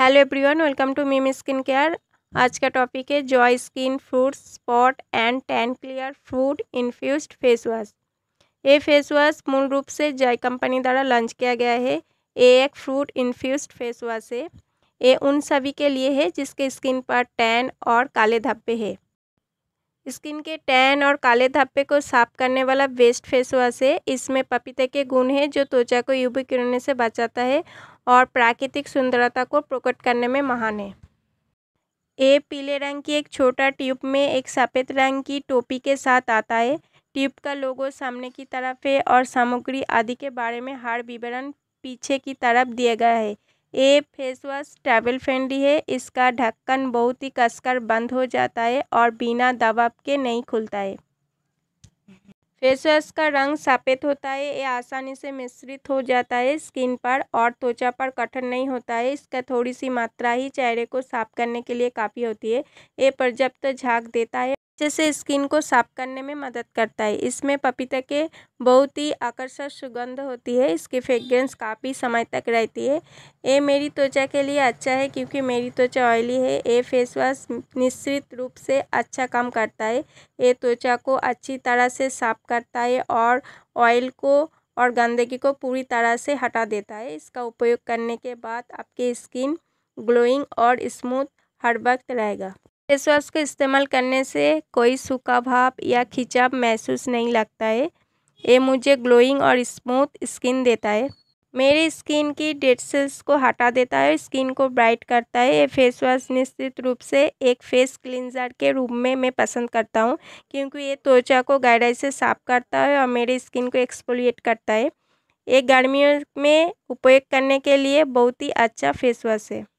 hello everyone welcome to meme skin care आज का topic है Joy skin fruit spot and tan clear fruit infused face wash ये face wash मूल रूप से जॉय कंपनी द्वारा लॉन्च किया गया है ये एक फ्रूट इन्फ्यूज्ड फेस वॉश है ये उन सभी के लिए है जिसके स्किन पर टैन और काले धब्बे है स्किन के टैन और काले धब्बे को साफ करने वाला वेस्ट फेस वॉश है इसमें पपीते के गुण है जो त्वचा को यूवी किरण से बचाता है और प्राकृतिक सुंदरता को प्रकट करने में महान है ये पीले रंग की एक छोटा ट्यूब में एक सफ़ेद रंग की टोपी के साथ आता है ट्यूब का लोगो सामने की तरफ है और सामग्री आदि के बारे में हर विवरण पीछे की तरफ दिया गया है ये फेस वॉश ट्रैवल फ्रेंडली है इसका ढक्कन बहुत ही कसकर बंद हो जाता है और बिना दबाव के नहीं खुलता है फेस वॉश का रंग सफ़ेद होता है ये आसानी से मिश्रित हो जाता है स्किन पर और त्वचा पर कठिन नहीं होता है इसका थोड़ी सी मात्रा ही चेहरे को साफ करने के लिए काफ़ी होती है ये पर्याप्त झाग देता है अच्छे से स्किन को साफ करने में मदद करता है इसमें पपीता के बहुत ही आकर्षक सुगंध होती है इसकी फ्रेग्रेंस काफ़ी समय तक रहती है ये मेरी त्वचा के लिए अच्छा है क्योंकि मेरी त्वचा ऑयली है ये फेस वॉश निश्चित रूप से अच्छा काम करता है ये त्वचा को अच्छी तरह से साफ करता है और ऑयल को और गंदगी को पूरी तरह से हटा देता है इसका उपयोग करने के बाद आपकी स्किन ग्लोइंग और स्मूथ हर वक्त रहेगा फेस वॉश को इस्तेमाल करने से कोई सूखा भाप या खिंचाव महसूस नहीं लगता है ये मुझे ग्लोइंग और स्मूथ स्किन देता है मेरी स्किन की डेड सेल्स को हटा देता है स्किन को ब्राइट करता है ये फेस वॉश निश्चित रूप से एक फेस क्लिनजर के रूप में मैं पसंद करता हूँ क्योंकि ये त्वचा को गहराई से साफ करता है और मेरी स्किन को एक्सपोलिएट करता है ये गर्मियों में उपयोग करने के लिए बहुत ही अच्छा फेस वॉश है